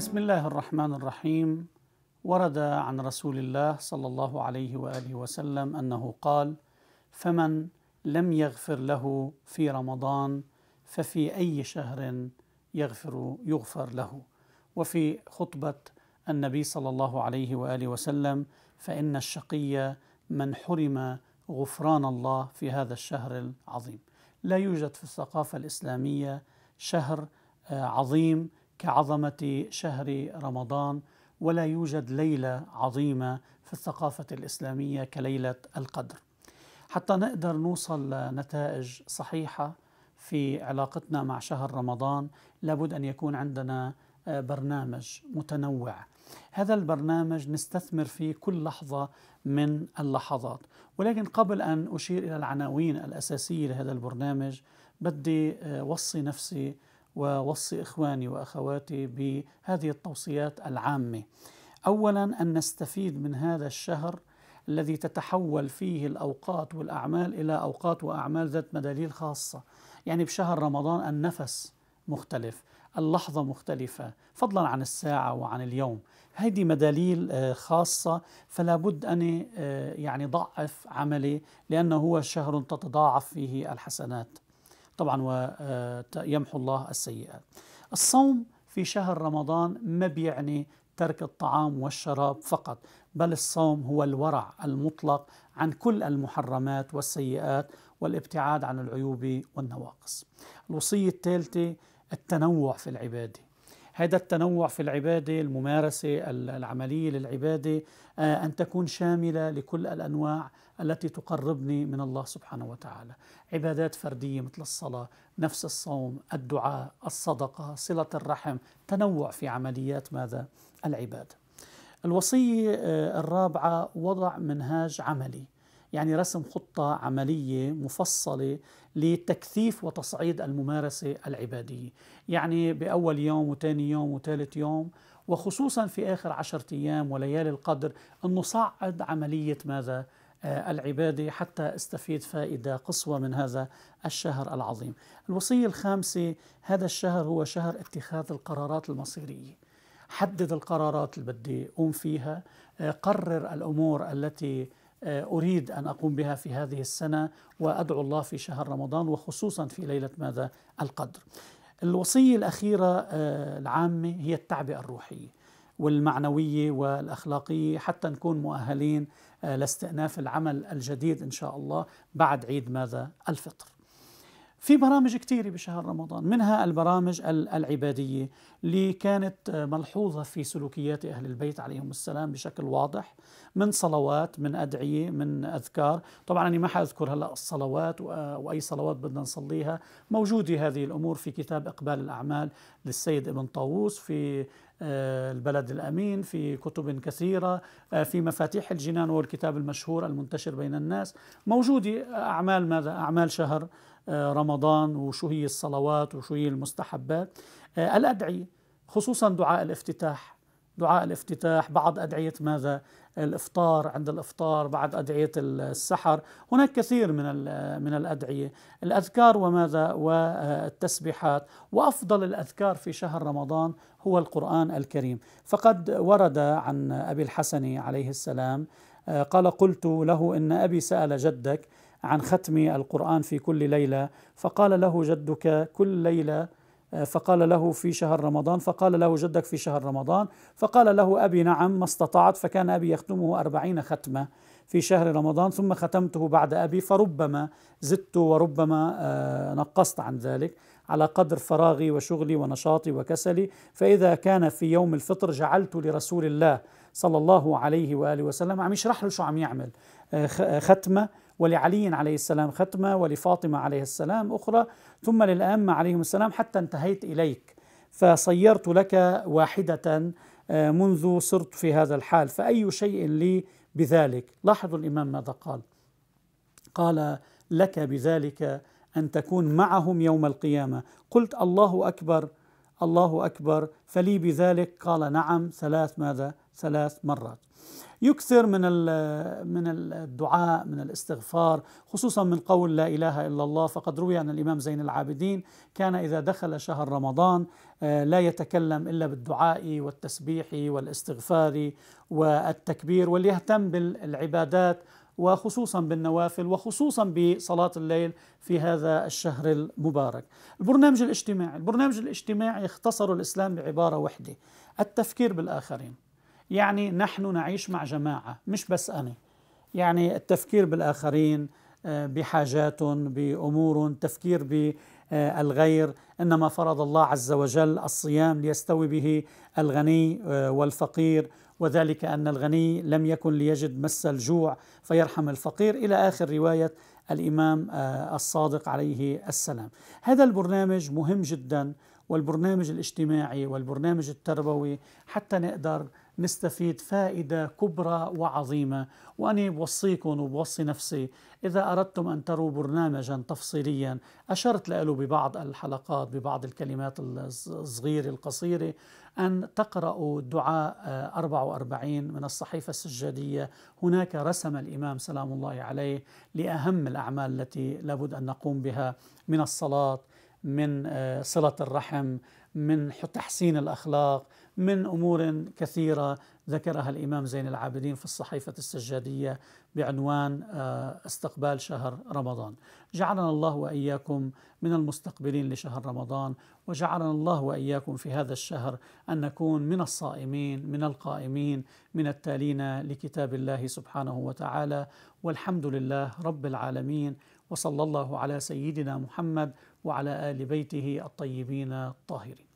بسم الله الرحمن الرحيم ورد عن رسول الله صلى الله عليه واله وسلم انه قال: فمن لم يغفر له في رمضان ففي اي شهر يغفر يغفر له. وفي خطبه النبي صلى الله عليه واله وسلم فان الشقي من حرم غفران الله في هذا الشهر العظيم. لا يوجد في الثقافه الاسلاميه شهر آه، عظيم كعظمه شهر رمضان ولا يوجد ليله عظيمه في الثقافه الاسلاميه كليله القدر. حتى نقدر نوصل لنتائج صحيحه في علاقتنا مع شهر رمضان لابد ان يكون عندنا آه، برنامج متنوع. هذا البرنامج نستثمر فيه كل لحظه من اللحظات، ولكن قبل ان اشير الى العناوين الاساسيه لهذا البرنامج بدي آه، وصي نفسي ووصي اخواني واخواتي بهذه التوصيات العامه. اولا ان نستفيد من هذا الشهر الذي تتحول فيه الاوقات والاعمال الى اوقات واعمال ذات مداليل خاصه، يعني بشهر رمضان النفس مختلف، اللحظة مختلفة فضلا عن الساعة وعن اليوم هذه مداليل آه، خاصة فلا بد أن آه، يعني ضعف عملي لأنه هو شهر تتضاعف فيه الحسنات طبعا ويمحو آه، الله السيئات الصوم في شهر رمضان ما بيعني ترك الطعام والشراب فقط بل الصوم هو الورع المطلق عن كل المحرمات والسيئات والابتعاد عن العيوب والنواقص الوصية الثالثة التنوع في العبادة هذا التنوع في العبادة الممارسة العملية للعبادة آه، أن تكون شاملة لكل الأنواع التي تقربني من الله سبحانه وتعالى عبادات فردية مثل الصلاة نفس الصوم الدعاء الصدقة صلة الرحم تنوع في عمليات ماذا العبادة الوصية آه، الرابعة وضع منهاج عملي يعني رسم خطة عملية مفصلة لتكثيف وتصعيد الممارسة العبادية يعني بأول يوم وثاني يوم وثالث يوم وخصوصا في آخر عشرة أيام وليالي القدر أن نصعد عملية ماذا؟ آه، العبادة حتى استفيد فائدة قصوى من هذا الشهر العظيم الوصية الخامسة هذا الشهر هو شهر اتخاذ القرارات المصيرية حدد القرارات اللي بدي أقوم فيها آه، قرر الأمور التي آه، أريد أن أقوم بها في هذه السنة وأدعو الله في شهر رمضان وخصوصا في ليلة ماذا القدر الوصية الأخيرة آه، العامة هي التعبئة الروحية والمعنوية والأخلاقية حتى نكون مؤهلين آه، لاستئناف العمل الجديد إن شاء الله بعد عيد ماذا الفطر في برامج كثيرة بشهر رمضان منها البرامج العبادية اللي كانت ملحوظة في سلوكيات أهل البيت عليهم السلام بشكل واضح من صلوات من أدعية من أذكار طبعا أنا ما حأذكر هلأ الصلوات وأي صلوات بدنا نصليها موجودة هذه الأمور في كتاب إقبال الأعمال للسيد ابن طاووس في آه، البلد الأمين في كتب كثيرة آه، في مفاتيح الجنان والكتاب المشهور المنتشر بين الناس موجودة أعمال ماذا؟ أعمال شهر رمضان وشو هي الصلوات وشو هي المستحبات آه، الأدعية خصوصا دعاء الافتتاح دعاء الافتتاح بعض أدعية ماذا الافطار عند الافطار بعد ادعيه السحر هناك كثير من من الادعيه الاذكار وماذا والتسبيحات وافضل الاذكار في شهر رمضان هو القران الكريم فقد ورد عن ابي الحسن عليه السلام آه، قال قلت له ان ابي سال جدك عن ختم القرآن في كل ليلة فقال له جدك كل ليلة فقال له في شهر رمضان فقال له جدك في شهر رمضان فقال له أبي نعم ما استطعت فكان أبي يختمه أربعين ختمة في شهر رمضان ثم ختمته بعد أبي فربما زدت وربما آه، نقصت عن ذلك على قدر فراغي وشغلي ونشاطي وكسلي فإذا كان في يوم الفطر جعلت لرسول الله صلى الله عليه وآله وسلم عم يشرح له شو عم يعمل آه، ختمة ولعلي عليه السلام ختمة ولفاطمة عليه السلام أخرى ثم للأم عليهم السلام حتى انتهيت إليك فصيرت لك واحدة آه، منذ صرت في هذا الحال فأي شيء لي بذلك لاحظوا الإمام ماذا قال قال لك بذلك أن تكون معهم يوم القيامة قلت الله أكبر الله أكبر فلي بذلك قال نعم ثلاث ماذا ثلاث مرات يكثر من من الدعاء من الاستغفار خصوصا من قول لا اله الا الله فقد روي عن الامام زين العابدين كان اذا دخل شهر رمضان آه، لا يتكلم الا بالدعاء والتسبيح والاستغفار والتكبير وليهتم بالعبادات وخصوصا بالنوافل وخصوصا بصلاة الليل في هذا الشهر المبارك البرنامج الاجتماعي البرنامج الاجتماعي يختصر الإسلام بعبارة واحدة التفكير بالآخرين يعني نحن نعيش مع جماعة مش بس أنا يعني التفكير بالآخرين آه، بحاجاتهم بأمورهم تفكير بالغير إنما فرض الله عز وجل الصيام ليستوي به الغني آه، والفقير وذلك أن الغني لم يكن ليجد مس الجوع فيرحم الفقير إلى آخر رواية الإمام آه، الصادق عليه السلام هذا البرنامج مهم جدا والبرنامج الاجتماعي والبرنامج التربوي حتى نقدر نستفيد فائدة كبرى وعظيمة وأنا بوصيكم وبوصي نفسي إذا أردتم أن تروا برنامجا تفصيليا أشرت له ببعض الحلقات ببعض الكلمات الصغيرة القصيرة أن تقرأوا دعاء 44 آه، من الصحيفة السجادية هناك رسم الإمام سلام الله عليه لأهم الأعمال التي لابد أن نقوم بها من الصلاة من آه، صلة الرحم من تحسين الأخلاق من أمور كثيرة ذكرها الإمام زين العابدين في الصحيفة السجادية بعنوان آه، استقبال شهر رمضان جعلنا الله وإياكم من المستقبلين لشهر رمضان وجعلنا الله وإياكم في هذا الشهر أن نكون من الصائمين من القائمين من التالين لكتاب الله سبحانه وتعالى والحمد لله رب العالمين وصلى الله على سيدنا محمد وعلى ال بيته الطيبين الطاهرين